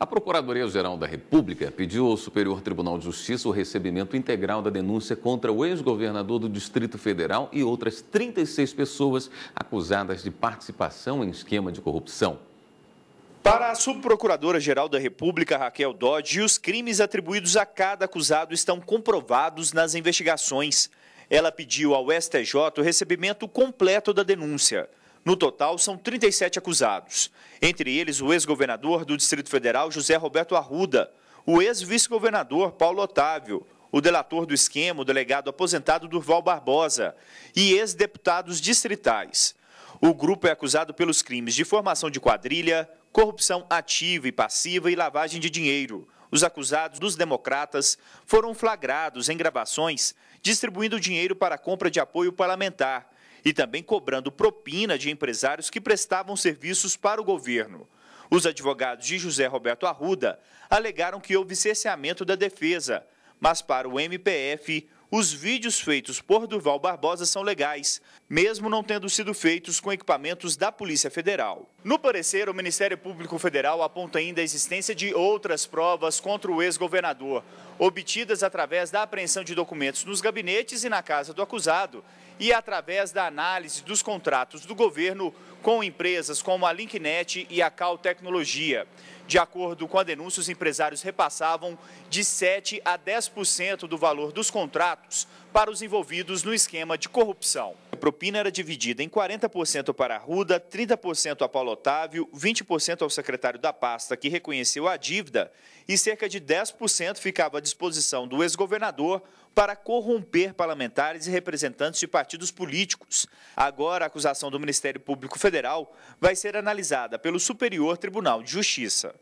A Procuradoria-Geral da República pediu ao Superior Tribunal de Justiça o recebimento integral da denúncia contra o ex-governador do Distrito Federal e outras 36 pessoas acusadas de participação em esquema de corrupção. Para a subprocuradora-geral da República, Raquel Dodge, os crimes atribuídos a cada acusado estão comprovados nas investigações. Ela pediu ao STJ o recebimento completo da denúncia. No total, são 37 acusados, entre eles o ex-governador do Distrito Federal José Roberto Arruda, o ex-vice-governador Paulo Otávio, o delator do esquema, o delegado aposentado Durval Barbosa e ex-deputados distritais. O grupo é acusado pelos crimes de formação de quadrilha, corrupção ativa e passiva e lavagem de dinheiro. Os acusados dos democratas foram flagrados em gravações distribuindo dinheiro para compra de apoio parlamentar e também cobrando propina de empresários que prestavam serviços para o governo. Os advogados de José Roberto Arruda alegaram que houve cerceamento da defesa, mas para o MPF, os vídeos feitos por Duval Barbosa são legais, mesmo não tendo sido feitos com equipamentos da Polícia Federal. No parecer, o Ministério Público Federal aponta ainda a existência de outras provas contra o ex-governador, obtidas através da apreensão de documentos nos gabinetes e na casa do acusado, e através da análise dos contratos do governo com empresas como a Linknet e a Cal Tecnologia. De acordo com a denúncia, os empresários repassavam de 7 a 10% do valor dos contratos para os envolvidos no esquema de corrupção propina era dividida em 40% para Ruda, 30% a Paulo Otávio, 20% ao secretário da pasta, que reconheceu a dívida, e cerca de 10% ficava à disposição do ex-governador para corromper parlamentares e representantes de partidos políticos. Agora, a acusação do Ministério Público Federal vai ser analisada pelo Superior Tribunal de Justiça.